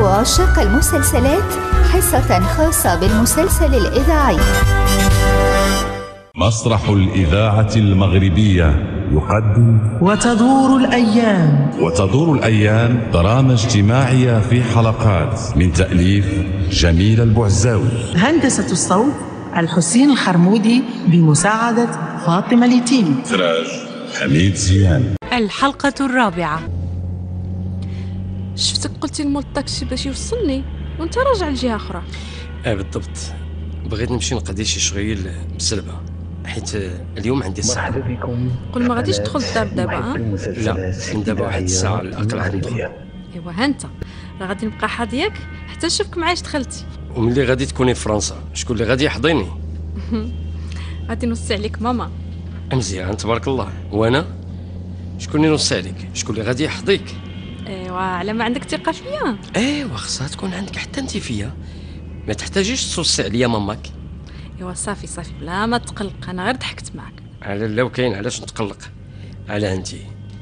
وعشاق المسلسلات حصة خاصة بالمسلسل الإذاعي مسرح الإذاعة المغربية يقدم وتدور الأيام وتدور الأيام دراما اجتماعية في حلقات من تأليف جميل البعزاوي هندسة الصوت الحسين الخرمودي بمساعدة فاطمة ليتيم حميد زيان الحلقة الرابعة شفتك قلتي لمول الطاكسي باش يوصلني وانت راجع لجهه اخرى اه بالضبط بغيت نمشي نقضي شي شغيل بسلبه حيت اليوم عندي الساعه مرحبا بكم قل ما غاديش تدخل الدار دابا لا من دابا واحد الساعه على الاقل غندخل ايوا ها انت راه غادي نبقى حاضيك حتى نشوفك معايش دخلتي وملي غادي تكوني في فرنسا شكون اللي غادي يحضيني غادي نوصي عليك ماما مزيان تبارك الله وانا شكون اللي نوصي عليك شكون اللي غادي يحضيك ايوا على ما عندك ثقه فيا ايوا خصها تكون عندك حتى انت فيا ما تحتاجيش تصوصي عليا ماماك ايوا صافي صافي بلا ما تقلق انا غير ضحكت معك على لا وكاين علاش نتقلق على انت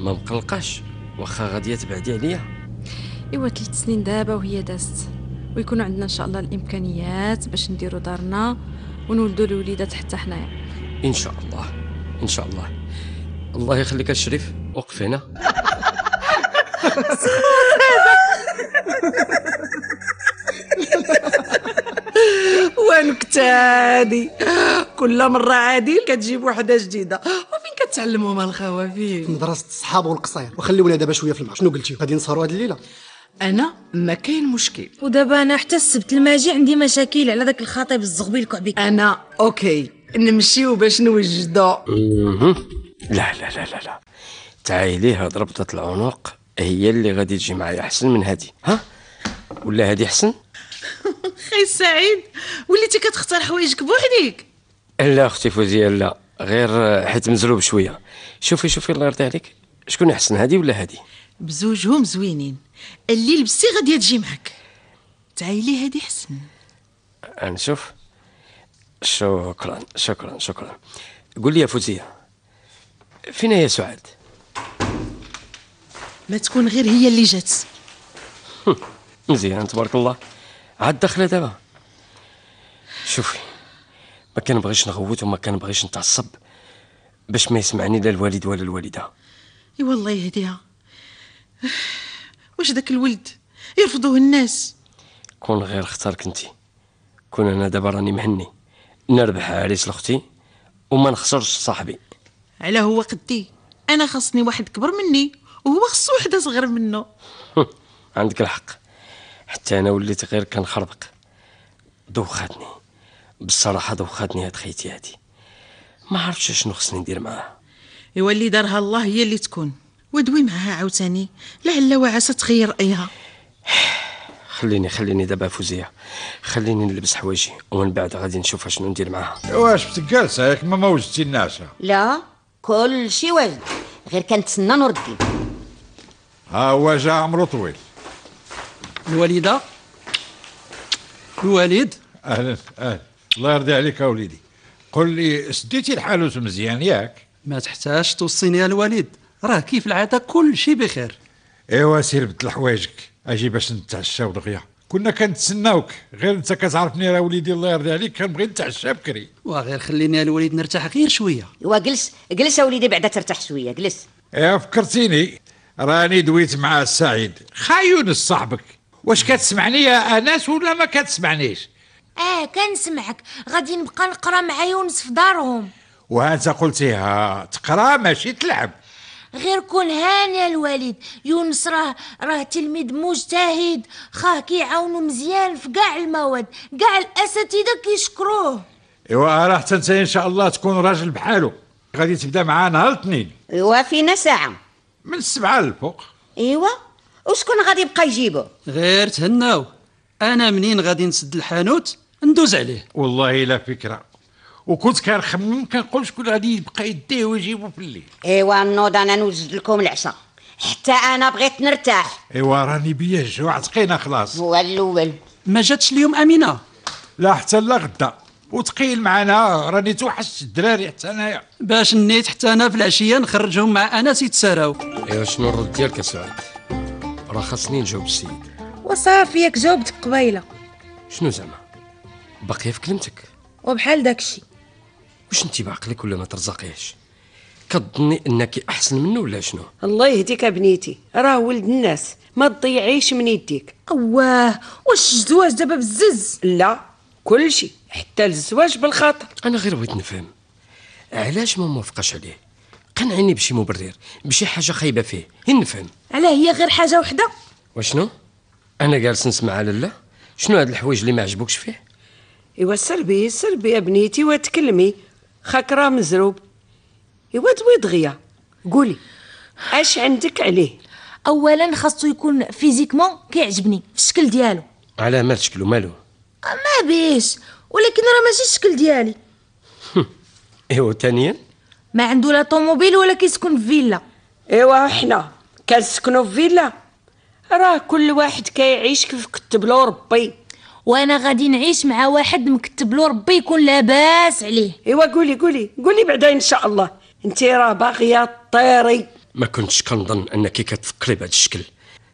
ما مقلقاش واخا غادي تبعدي عليا ايوا ثلاث سنين دابا وهي دازت ويكون عندنا ان شاء الله الامكانيات باش نديرو دارنا ونولدو الوليدات حتى حنايا ان شاء الله ان شاء الله الله يخليك الشريف وقف هنا ونكتة هادي كل مرة عادي كتجيب وحدة جديدة وفين كتعلموا مال الخوا مدرسة الصحاب والقصير وخلي دابا شوية في الماء شنو قلتي غادي نسهروا هاد الليلة انا ما كاين مشكل ودابا انا حتى السبت الماجي عندي مشاكل على ذاك الخطيب الزغبي الكعبي انا اوكي نمشيو باش نوجدو لا لا لا لا لا تعاي ليها ضربتة العنق هي اللي غادي تجي معايا احسن من هادي ها ولا هادي احسن خي سعيد وليتي كتختار حوايجك بوحديك لا اختي فوزيه لا غير حيت مزلوب شويه شوفي شوفي الله يرضي عليك شكون احسن هادي ولا هادي بزوجهم زوينين اللي لبسي غادي تجي معك تعايلي هادي حسن نشوف شكرا شكرا شكرا قول لي يا فوزيه فين هي سعاد ما تكون غير هي اللي جات مزيان تبارك الله عاد داخله دابا شوفي ما بغيش نغوت وما بغيش نتعصب باش ما يسمعني لا الوالد ولا الوالده اي والله يهديها واش داك الولد يرفضوه الناس كون غير اختارك انت كون انا دابا راني مهني نربح عريس لاختي وما نخسرش صاحبي على هو قدي انا خاصني واحد كبر مني وهو خصو وحده صغر منه عندك الحق حتى انا وليت غير كنخربق دوخاتني بالصراحه دوخاتني هاد خيتي هادي ما عرفتش شنو خصني ندير معاها ايوا اللي دارها الله هي اللي تكون ودوي معاها عاوتاني لعل وعسى تغير رايها خليني خليني دابا فوزيه خليني نلبس حوايجي ومن بعد غادي نشوف شنو ندير معاها واش جالسة ياك ما وجدتي الناس لا كل واجد غير كنتسنى نور ها هو جا عمرو طويل الوالدة الوالد اهلا اهلا الله يرضي عليك يا وليدي قل لي سديتي الحانوت مزيان ياك ما تحتاج توصيني يا الوالد راه كيف العاده كل شيء بخير ايوا سير بدل حوايجك اجي باش نتعشاو دغيا كنا كنتسناوك غير انت كتعرفني راه وليدي الله يرضي عليك كنبغي نتعشى بكري وغير خليني الوليد نرتاح غير شويه ايوا جلس جلس وليدي بعدا ترتاح شويه جلس ايوا فكرتيني راني دويت مع سعيد خايون صاحبك واش كتسمعني يا انس ولا ما كتسمعنيش اه كنسمعك غادي نبقى نقرا مع يونس في دارهم وهانت قلتيها تقرا ماشي تلعب غير كون هاني الوالد يونس راه راه تلميذ مجتهد خاه كيعاونو مزيان في كاع المواد كاع الاساتذه كيشكروه ايوا راه حتى انت ان شاء الله تكون راجل بحالو غادي تبدا معاه نهار الاثنين ايوا فينا ساعه من السبعة للفوق ايوا وشكون غادي يبقى يجيبو غير تهناو انا منين غادي نسد الحانوت ندوز عليه والله لا فكره وكنت كنخمم كنقول شكون غادي يبقى يديه ويجيبو في الليل ايوا نوض انا نوجد لكم العشاء حتى انا بغيت نرتاح ايوا راني بيا الجوع تقينا خلاص هو الاول ما جاتش اليوم امينه لا حتى لا غدا وتقيل معنا راني توحشت الدراري حتى انايا باش نيت حتى انا في العشيه نخرجهم مع انس يتساراو ايوا شنو الرد ديالك يا سعاد راه خاصني نجاوب السيد وصافي ياك جاوبتك قبيله شنو زعما باقيه في كلمتك وبحال داكشي واش انت بعقلك ولا ما ترزقيهش كتظني انك احسن منه ولا شنو الله يهديك بنيتي راه ولد الناس ما تضيعيش من يديك اواه واش الزواج دابا بزز لا كل شيء حتى الزواج بالخاطر انا غير بغيت نفهم علاش ما موافقاش عليه قنعيني بشي مبرر بشي حاجه خايبه فيه نفهم علاه هي غير حاجه وحده وشنو انا جالس نسمع لاله شنو هاد الحوايج اللي ما عجبوكش فيه ايوا سربي سربي يا بنيتي وتكلمي خاك راه مزروب ايوا دوي دغيا قولي اش عندك عليه اولا خاصو يكون فيزيكمون كيعجبني في الشكل ديالو على مال شكلو مالو ما بيش ولكن راه ماشي الشكل ديالي ايوا ثانيا ما عنده لا طوموبيل ولا كيسكن في فيلا ايوا حنا كنسكنوا في فيلا راه كل واحد كيعيش كيف كتب له ربي وانا غادي نعيش مع واحد مكتب له ربي يكون لاباس عليه ايوا قولي قولي قولي بعدا ان شاء الله انت راه باغيه طيري ما كنتش كنظن انك كتفكري بهذا الشكل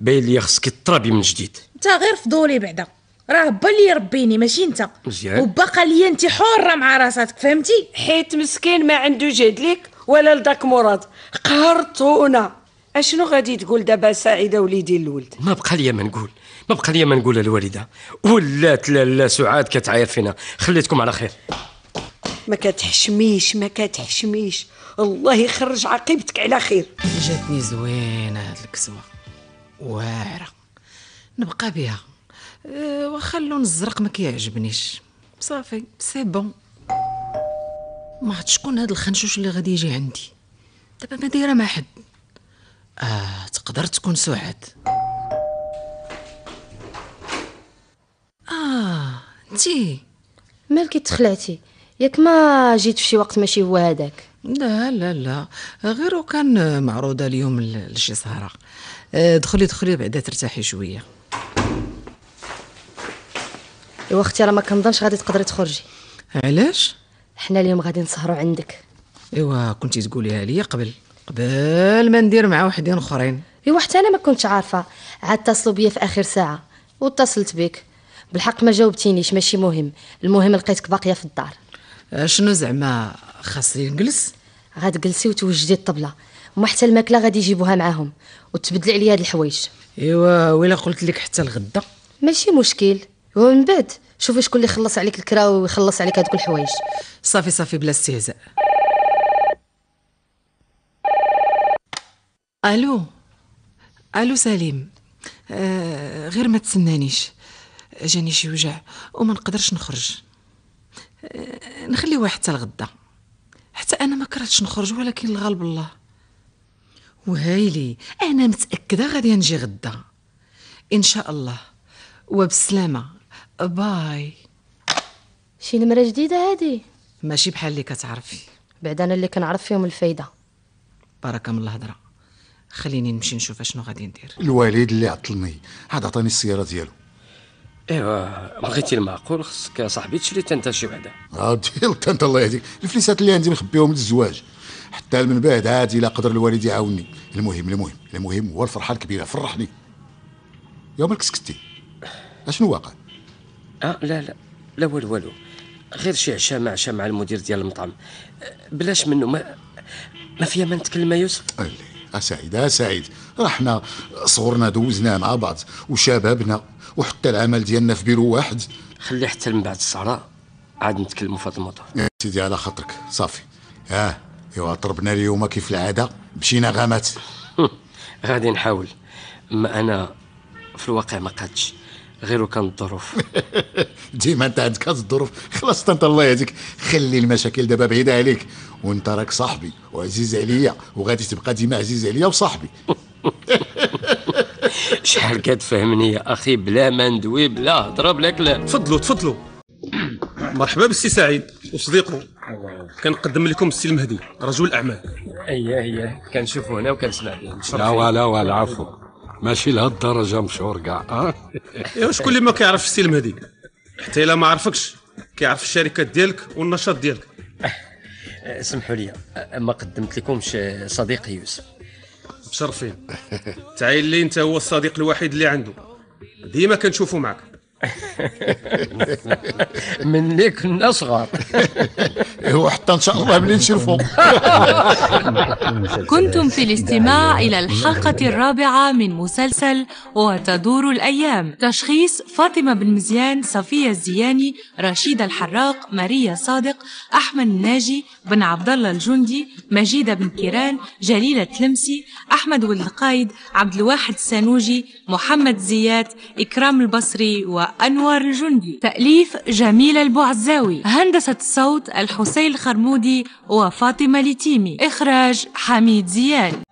باين لي خصك تطربي من جديد انت غير فضولي بعدا راه با اللي يربيني ماشي انت مزيان وباقا ليا انت حره مع راساتك فهمتي حيت مسكين ما عنده جهد ليك ولا لداك مراد قهرتونا اشنو غادي تقول دابا سعيده وليدي الولد ما بقى لي ما نقول ما بقى لي ما نقول الوالده ولات لا لا سعاد كتعاير فينا خليتكم على خير ما كتحشميش ما كتحشميش الله يخرج عقيبتك على خير جاتني زوينه هاد الكسوه واعره نبقى بها أه، واخا اللون الزرق ما كيعجبنيش صافي سي بون ما عرفتش شكون هاد الخنشوش اللي غادي يجي عندي دابا ما دايره مع حد اه تقدر تكون سعاد اه انتي مالك تخلعتي ياك ما جيت في شي وقت ماشي هو هذاك لا لا لا غير كان معروضه اليوم لشي سهره آه، دخلي دخلي بعدا ترتاحي شويه ايوا اختي راه ما كنظنش غادي تقدري تخرجي علاش حنا اليوم غادي نسهروا عندك ايوا كنتي تقوليها لي قبل قبل ما ندير مع وحدين اخرين ايوا حتى انا ما كنتش عارفه عاد اتصلوا بيا في اخر ساعه واتصلت بك بالحق ما جاوبتينيش ماشي مهم المهم لقيتك باقيه في الدار آه، شنو زعما خاصني نجلس غتجلسي وتوجدي الطبله وما حتى الماكله غادي يجيبوها معاهم وتبدلي عليا هاد الحوايج ايوا ويلا قلت لك حتى الغدا ماشي مشكل ومن بعد شوفي شكون اللي خلص عليك الكرا ويخلص عليك هذوك الحوايج صافي صافي بلا استهزاء الو الو سليم آه غير ما تسنانيش جاني شي وجع وما نقدرش نخرج آه نخليوها حتى الغدا حتى انا ما كرهتش نخرج ولكن الغالب الله وهايلي انا متاكده غادي نجي غدا ان شاء الله وبسلامه باي شي نمره جديده هادي ماشي بحال اللي كتعرفي بعد انا اللي كنعرف فيهم الفايده بارك من الهضره خليني نمشي نشوف اشنو غادي ندير الوالد اللي عطلني عاد عطاني السياره ديالو ايوا بغيتي المعقول خصك يا صاحبي تشري انت شي وحده غادي آه، انت الله يهديك الفليسات اللي عندي نخبيهم للزواج حتى من بعد عادي الا قدر الوالد يعاوني المهم المهم المهم هو الفرحه الكبيره فرحني يوم سكتي اشنو واقع اه لا لا لا والو والو غير شي عشاء مع عشاء مع المدير ديال المطعم آه، بلاش منه ما ما فيها ما نتكلم يوسف اللي اسعيد اسعيد سعيد رحنا صغرنا دوزنا مع بعض وشبابنا وحتى العمل ديالنا في بيرو واحد خلي حتى من بعد السهره عاد نتكلموا في هذا الموضوع سيدي على خاطرك صافي اه ايوا طربنا اليوم كيف العاده مشينا غامات غادي نحاول ما انا في الواقع ما قادش غير كان الظروف ديما انت عندك هاد الظروف خلاص انت الله يهديك خلي المشاكل دابا بعيده عليك وانت راك صاحبي وعزيز عليا وغادي تبقى ديما عزيز عليا وصاحبي شحال كتفهمني يا اخي بلا ما ندوي بلا هضره بلا كلام تفضلوا تفضلوا مرحبا بالسي سعيد وصديقه كنقدم لكم السي المهدي رجل اعمال اييه اييه كنشوفو هنا وكنسمع به لا لا ولا عفوا ماشي لهالدرجه مشهور كاع اه شكون اللي ما كيعرفش السلم هذيك حتى الا ما عرفكش كيعرف الشركات ديالك والنشاط ديالك أه، سمحوا لي أه، ما قدمت لكمش أه، صديقي يوسف مشرفين تعين لي انت هو الصديق الوحيد اللي عنده ديما كنشوفو معك من اللي كنا صغار هو حتى ان شاء الله ملي نشوفهم كنتم في الاستماع الى الحلقه الرابعه من مسلسل وتدور الايام تشخيص فاطمه بن مزيان صفيه الزياني رشيده الحراق ماريا صادق احمد الناجي بن عبد الله الجندي مجيدة بن كيران جليلة تلمسي أحمد ولد القايد عبد الواحد السانوجي محمد زيات إكرام البصري وأنوار الجندي تأليف جميلة البعزاوي هندسة الصوت الحسين الخرمودي وفاطمة لتيمي إخراج حميد زياد